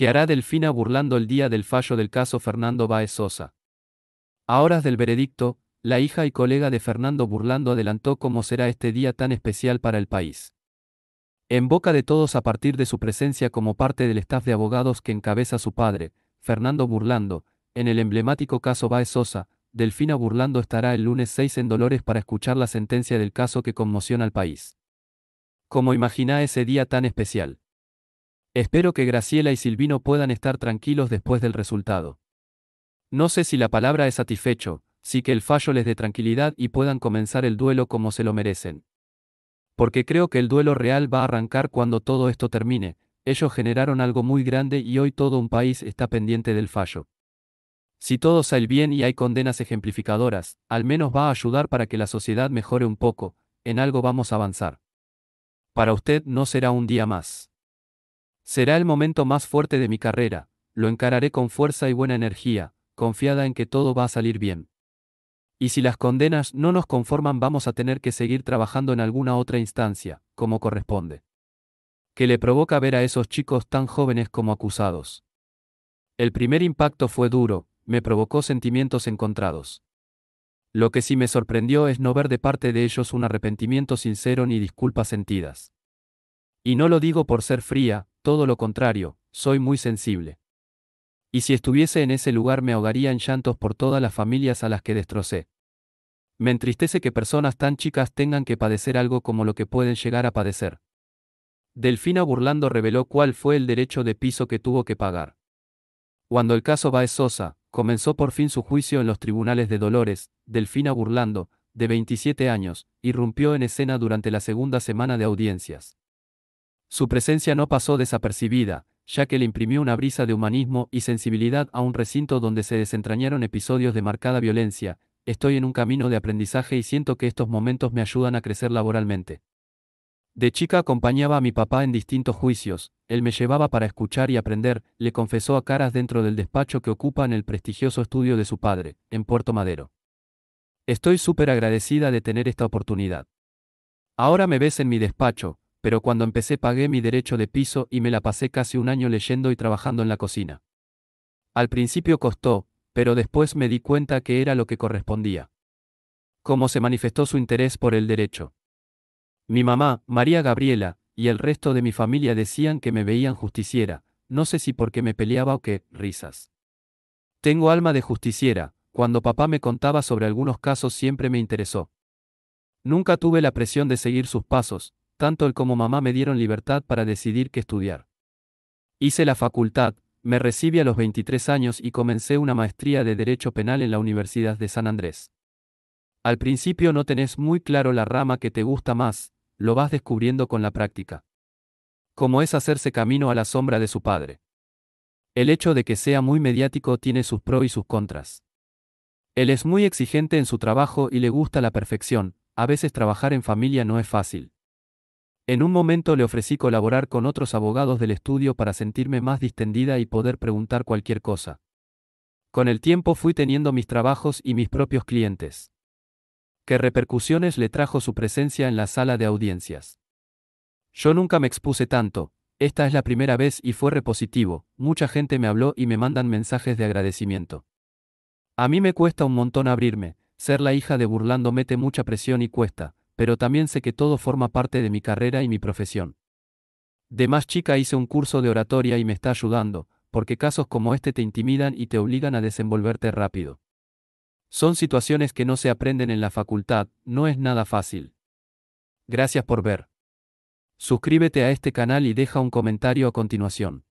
¿Qué hará Delfina burlando el día del fallo del caso Fernando Baez Sosa. A horas del veredicto, la hija y colega de Fernando Burlando adelantó cómo será este día tan especial para el país. En boca de todos a partir de su presencia como parte del staff de abogados que encabeza su padre, Fernando Burlando, en el emblemático caso Baez Sosa, Delfina Burlando estará el lunes 6 en Dolores para escuchar la sentencia del caso que conmociona al país. ¿Cómo imagina ese día tan especial. Espero que Graciela y Silvino puedan estar tranquilos después del resultado. No sé si la palabra es satisfecho, sí que el fallo les dé tranquilidad y puedan comenzar el duelo como se lo merecen. Porque creo que el duelo real va a arrancar cuando todo esto termine, ellos generaron algo muy grande y hoy todo un país está pendiente del fallo. Si todo sale bien y hay condenas ejemplificadoras, al menos va a ayudar para que la sociedad mejore un poco, en algo vamos a avanzar. Para usted no será un día más. Será el momento más fuerte de mi carrera, lo encararé con fuerza y buena energía, confiada en que todo va a salir bien. Y si las condenas no nos conforman vamos a tener que seguir trabajando en alguna otra instancia, como corresponde. Que le provoca ver a esos chicos tan jóvenes como acusados. El primer impacto fue duro, me provocó sentimientos encontrados. Lo que sí me sorprendió es no ver de parte de ellos un arrepentimiento sincero ni disculpas sentidas. Y no lo digo por ser fría, todo lo contrario, soy muy sensible. Y si estuviese en ese lugar me ahogaría en llantos por todas las familias a las que destrocé. Me entristece que personas tan chicas tengan que padecer algo como lo que pueden llegar a padecer. Delfina burlando reveló cuál fue el derecho de piso que tuvo que pagar. Cuando el caso Baez Sosa, comenzó por fin su juicio en los tribunales de Dolores, Delfina burlando, de 27 años, irrumpió en escena durante la segunda semana de audiencias. Su presencia no pasó desapercibida, ya que le imprimió una brisa de humanismo y sensibilidad a un recinto donde se desentrañaron episodios de marcada violencia. Estoy en un camino de aprendizaje y siento que estos momentos me ayudan a crecer laboralmente. De chica acompañaba a mi papá en distintos juicios, él me llevaba para escuchar y aprender, le confesó a caras dentro del despacho que ocupa en el prestigioso estudio de su padre, en Puerto Madero. Estoy súper agradecida de tener esta oportunidad. Ahora me ves en mi despacho, pero cuando empecé pagué mi derecho de piso y me la pasé casi un año leyendo y trabajando en la cocina. Al principio costó, pero después me di cuenta que era lo que correspondía. Cómo se manifestó su interés por el derecho. Mi mamá, María Gabriela, y el resto de mi familia decían que me veían justiciera, no sé si porque me peleaba o qué, risas. Tengo alma de justiciera, cuando papá me contaba sobre algunos casos siempre me interesó. Nunca tuve la presión de seguir sus pasos, tanto él como mamá me dieron libertad para decidir qué estudiar. Hice la facultad, me recibí a los 23 años y comencé una maestría de Derecho Penal en la Universidad de San Andrés. Al principio no tenés muy claro la rama que te gusta más, lo vas descubriendo con la práctica. Como es hacerse camino a la sombra de su padre. El hecho de que sea muy mediático tiene sus pros y sus contras. Él es muy exigente en su trabajo y le gusta la perfección, a veces trabajar en familia no es fácil. En un momento le ofrecí colaborar con otros abogados del estudio para sentirme más distendida y poder preguntar cualquier cosa. Con el tiempo fui teniendo mis trabajos y mis propios clientes. ¿Qué repercusiones le trajo su presencia en la sala de audiencias? Yo nunca me expuse tanto, esta es la primera vez y fue repositivo, mucha gente me habló y me mandan mensajes de agradecimiento. A mí me cuesta un montón abrirme, ser la hija de burlando mete mucha presión y cuesta, pero también sé que todo forma parte de mi carrera y mi profesión. De más chica hice un curso de oratoria y me está ayudando, porque casos como este te intimidan y te obligan a desenvolverte rápido. Son situaciones que no se aprenden en la facultad, no es nada fácil. Gracias por ver. Suscríbete a este canal y deja un comentario a continuación.